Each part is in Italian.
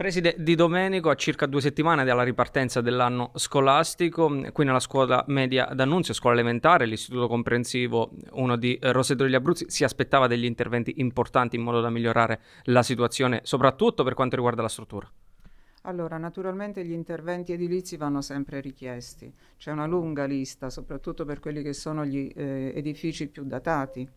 Preside Di Domenico, a circa due settimane dalla ripartenza dell'anno scolastico, mm, qui nella scuola media d'Annunzio, scuola elementare, l'istituto comprensivo 1 di eh, Roseto degli Abruzzi, si aspettava degli interventi importanti in modo da migliorare la situazione, soprattutto per quanto riguarda la struttura. Allora, naturalmente gli interventi edilizi vanno sempre richiesti, c'è una lunga lista, soprattutto per quelli che sono gli eh, edifici più datati,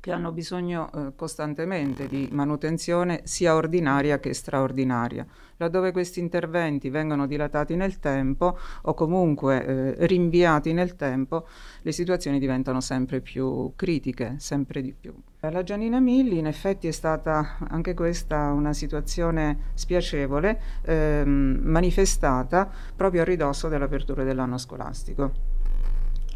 che hanno bisogno eh, costantemente di manutenzione sia ordinaria che straordinaria. Laddove questi interventi vengono dilatati nel tempo o comunque eh, rinviati nel tempo, le situazioni diventano sempre più critiche, sempre di più. La Giannina Milli in effetti è stata anche questa una situazione spiacevole ehm, manifestata proprio a ridosso dell'apertura dell'anno scolastico.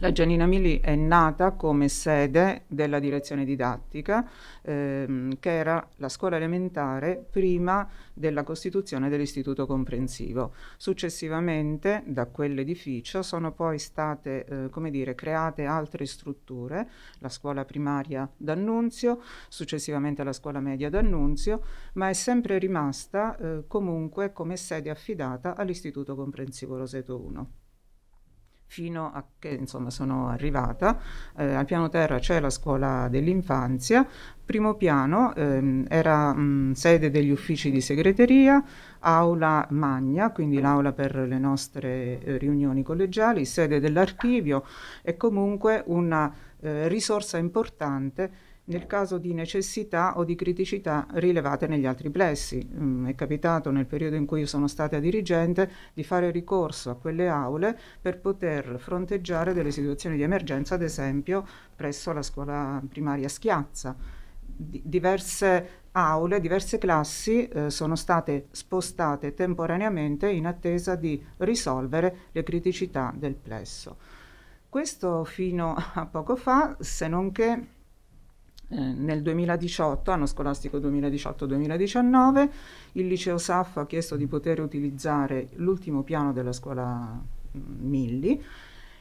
La Giannina Mili è nata come sede della direzione didattica, ehm, che era la scuola elementare prima della costituzione dell'istituto comprensivo. Successivamente da quell'edificio sono poi state eh, come dire, create altre strutture, la scuola primaria d'Annunzio, successivamente la scuola media d'Annunzio, ma è sempre rimasta eh, comunque come sede affidata all'istituto comprensivo Roseto 1 fino a che insomma sono arrivata. Eh, al piano terra c'è la scuola dell'infanzia, primo piano ehm, era mh, sede degli uffici di segreteria, aula magna, quindi l'aula per le nostre eh, riunioni collegiali, sede dell'archivio e comunque una eh, risorsa importante nel caso di necessità o di criticità rilevate negli altri plessi. Mm, è capitato nel periodo in cui io sono stata dirigente di fare ricorso a quelle aule per poter fronteggiare delle situazioni di emergenza, ad esempio presso la scuola primaria Schiazza. Di diverse aule, diverse classi eh, sono state spostate temporaneamente in attesa di risolvere le criticità del plesso. Questo fino a poco fa, se non che eh, nel 2018, anno scolastico 2018-2019, il liceo SAF ha chiesto di poter utilizzare l'ultimo piano della scuola mm, Milli.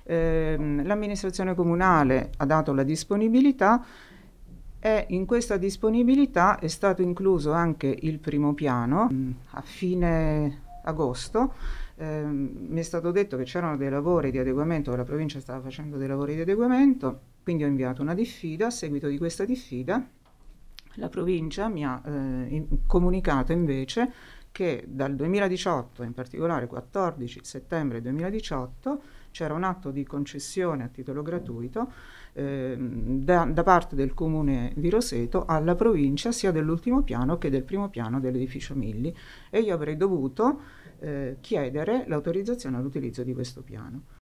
Ehm, l'amministrazione comunale ha dato la disponibilità e in questa disponibilità è stato incluso anche il primo piano mm, a fine agosto. Eh, mi è stato detto che c'erano dei lavori di adeguamento, la provincia stava facendo dei lavori di adeguamento quindi ho inviato una diffida, a seguito di questa diffida la provincia mi ha eh, comunicato invece che dal 2018, in particolare 14 settembre 2018, c'era un atto di concessione a titolo gratuito eh, da, da, parte del comune di Roseto alla provincia sia dell'ultimo piano che del primo piano dell'edificio Milli e io avrei dovuto eh, chiedere l'autorizzazione all'utilizzo di questo piano.